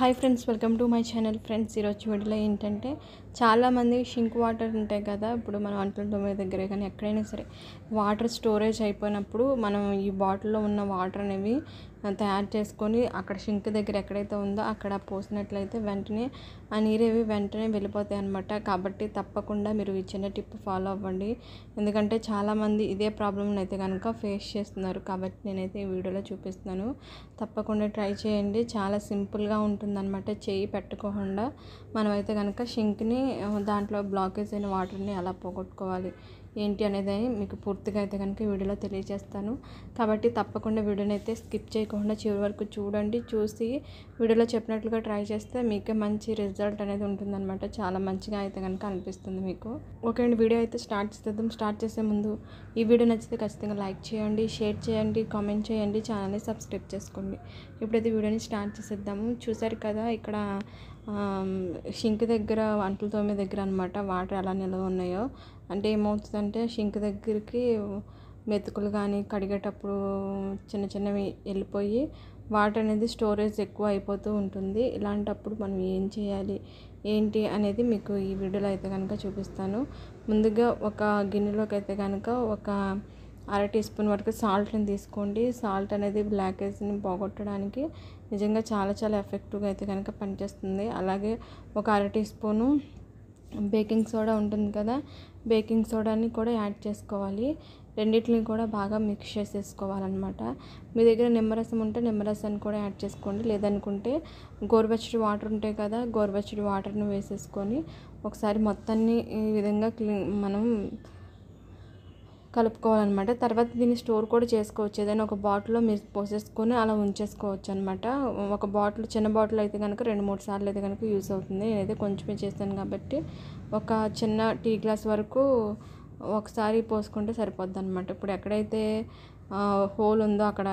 hi friends welcome to my channel friends ఈరోజు వీడియోలో ఏంటంటే చాలామంది షింక్ వాటర్ ఉంటాయి కదా ఇప్పుడు మనం అంటల తొమ్మిది దగ్గరే కానీ ఎక్కడైనా సరే వాటర్ స్టోరేజ్ అయిపోయినప్పుడు మనం ఈ బాటిల్లో ఉన్న వాటర్ అనేవి తయారు చేసుకొని అక్కడ షింక్ దగ్గర ఎక్కడైతే ఉందో అక్కడ పోసినట్లయితే వెంటనే ఆ నీరు ఇవి వెంటనే వెళ్ళిపోతాయి అనమాట కాబట్టి తప్పకుండా మీరు ఇచ్చిన టిప్ ఫాలో అవ్వండి ఎందుకంటే చాలామంది ఇదే ప్రాబ్లమ్ని అయితే కనుక ఫేస్ చేస్తున్నారు కాబట్టి నేనైతే ఈ వీడియోలో చూపిస్తున్నాను తప్పకుండా ట్రై చేయండి చాలా సింపుల్గా ఉంటుందన్నమాట చేయి పెట్టుకోకుండా మనమైతే కనుక షింక్ని దాంట్లో బ్లాకేజ్ అయిన వాటర్ని ఎలా పోగొట్టుకోవాలి ఏంటి అనేది మీకు పూర్తిగా అయితే కనుక వీడియోలో తెలియజేస్తాను కాబట్టి తప్పకుండా వీడియోని అయితే స్కిప్ చేయ వదిలేకోకుండా చివరి వరకు చూడండి చూసి వీడియోలో చెప్పినట్లుగా ట్రై చేస్తే మీకే మంచి రిజల్ట్ అనేది ఉంటుందన్నమాట చాలా మంచిగా అయితే కనుక అనిపిస్తుంది మీకు ఓకే అండి వీడియో అయితే స్టార్ట్ చేద్దాం స్టార్ట్ చేసే ముందు ఈ వీడియో నచ్చితే ఖచ్చితంగా లైక్ చేయండి షేర్ చేయండి కామెంట్ చేయండి ఛానల్ని సబ్స్క్రైబ్ చేసుకోండి ఇప్పుడైతే వీడియోని స్టార్ట్ చేసేద్దాము చూసారు కదా ఇక్కడ షింక్ దగ్గర వంటల తోమే దగ్గర అనమాట వాటర్ ఎలా నిల్వ ఉన్నాయో అంటే ఏమవుతుందంటే షింక్ దగ్గరికి మెతుకులు కానీ కడిగేటప్పుడు చిన్న చిన్నవి వెళ్ళిపోయి వాటర్ అనేది స్టోరేజ్ ఎక్కువ అయిపోతూ ఉంటుంది ఇలాంటప్పుడు మనం ఏం చేయాలి ఏంటి అనేది మీకు ఈ వీడియోలో అయితే కనుక చూపిస్తాను ముందుగా ఒక గిన్నెలోకి అయితే కనుక ఒక అర టీ స్పూన్ వరకు సాల్ట్ని తీసుకోండి సాల్ట్ అనేది బ్లాకేజ్ని పోగొట్టడానికి నిజంగా చాలా చాలా ఎఫెక్టివ్గా అయితే కనుక పనిచేస్తుంది అలాగే ఒక అర టీ స్పూను బేకింగ్ సోడా ఉంటుంది కదా బేకింగ్ సోడాని కూడా యాడ్ చేసుకోవాలి రెండింటిని కూడా బాగా మిక్స్ చేసేసుకోవాలన్నమాట మీ దగ్గర నిమ్మరసం ఉంటే నిమ్మరసాన్ని కూడా యాడ్ చేసుకోండి లేదనుకుంటే గోరువెచ్చడి వాటర్ ఉంటాయి కదా గోరువెచ్చడి వాటర్ని వేసేసుకొని ఒకసారి మొత్తాన్ని ఈ విధంగా క్లీన్ మనం కలుపుకోవాలన్నమాట తర్వాత దీన్ని స్టోర్ కూడా చేసుకోవచ్చు ఏదైనా ఒక బాటిల్లో మీరు పోసేసుకొని అలా ఉంచేసుకోవచ్చు అనమాట ఒక బాటిల్ చిన్న బాటిల్ అయితే కనుక రెండు మూడు సార్లు అయితే కనుక యూస్ అవుతుంది నేనైతే కొంచెమే చేస్తాను కాబట్టి ఒక చిన్న టీ గ్లాస్ వరకు ఒకసారి పోసుకుంటే సరిపోద్ది అనమాట ఇప్పుడు ఎక్కడైతే హోల్ ఉందో అక్కడ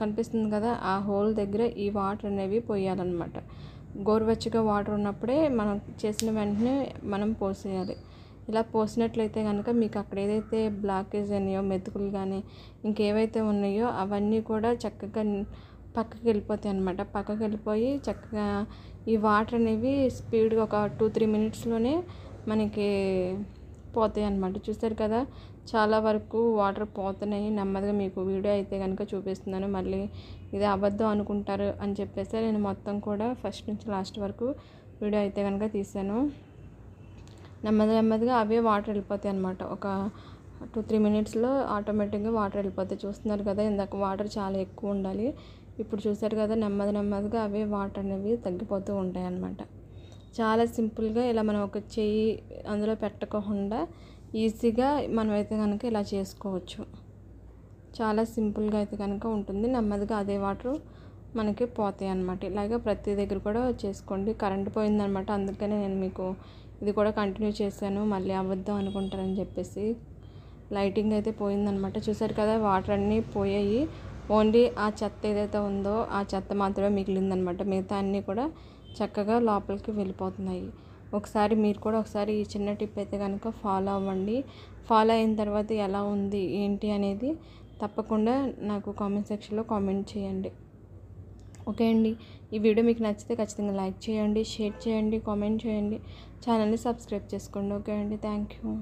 కనిపిస్తుంది కదా ఆ హోల్ దగ్గర ఈ వాటర్ అనేవి పోయాలన్నమాట గోరువెచ్చగా వాటర్ ఉన్నప్పుడే మనం చేసిన వెంటనే మనం పోసేయాలి ఇలా పోసినట్లయితే కనుక మీకు అక్కడ ఏదైతే బ్లాకేజ్ అయినాయో మెతుకులు కానీ ఇంకేవైతే ఉన్నాయో అవన్నీ కూడా చక్కగా పక్కకి వెళ్ళిపోతాయి అనమాట పక్కకి వెళ్ళిపోయి చక్కగా ఈ వాటర్ అనేవి స్పీడ్గా ఒక టూ త్రీ మినిట్స్లోనే మనకి పోతాయి అనమాట చూసారు కదా చాలా వరకు వాటర్ పోతున్నాయి నెమ్మదిగా మీకు వీడియో అయితే కనుక చూపిస్తున్నాను మళ్ళీ ఇది అబద్ధం అనుకుంటారు అని చెప్పేసి నేను మొత్తం కూడా ఫస్ట్ నుంచి లాస్ట్ వరకు వీడియో అయితే కనుక తీసాను నెమ్మది నెమ్మదిగా అవే వాటర్ వెళ్ళిపోతాయి అనమాట ఒక టూ త్రీ మినిట్స్లో ఆటోమేటిక్గా వాటర్ వెళ్ళిపోతాయి చూస్తున్నారు కదా ఇందాక వాటర్ చాలా ఎక్కువ ఉండాలి ఇప్పుడు చూసారు కదా నెమ్మది నెమ్మదిగా అవే వాటర్ అనేవి తగ్గిపోతూ ఉంటాయి అన్నమాట చాలా సింపుల్గా ఇలా మనం ఒక చెయ్యి అందులో పెట్టకుండా ఈజీగా మనం అయితే కనుక ఇలా చేసుకోవచ్చు చాలా సింపుల్గా అయితే కనుక ఉంటుంది నెమ్మదిగా అదే వాటర్ మనకి పోతాయి అన్నమాట ఇలాగే ప్రతి దగ్గర కూడా చేసుకోండి కరెంట్ పోయిందనమాట అందుకనే నేను మీకు ఇది కూడా కంటిన్యూ చేశాను మళ్ళీ అవద్దాం అనుకుంటారని చెప్పేసి లైటింగ్ అయితే పోయిందనమాట చూసారు కదా వాటర్ అన్నీ పోయాయి ఓన్లీ ఆ చెత్త ఏదైతే ఉందో ఆ చెత్త మాత్రమే మిగిలిందనమాట మిగతా అన్నీ కూడా చక్కగా లోపలికి వెళ్ళిపోతున్నాయి ఒకసారి మీరు కూడా ఒకసారి ఈ చిన్న టిప్ అయితే కనుక ఫాలో అవ్వండి ఫాలో అయిన తర్వాత ఎలా ఉంది ఏంటి అనేది తప్పకుండా నాకు కామెంట్ సెక్షన్లో కామెంట్ చేయండి ఓకే అండి ఈ వీడియో మీకు నచ్చితే ఖచ్చితంగా లైక్ చేయండి షేర్ చేయండి కామెంట్ చేయండి ఛానల్ని సబ్స్క్రైబ్ చేసుకోండి ఓకే అండి థ్యాంక్ యూ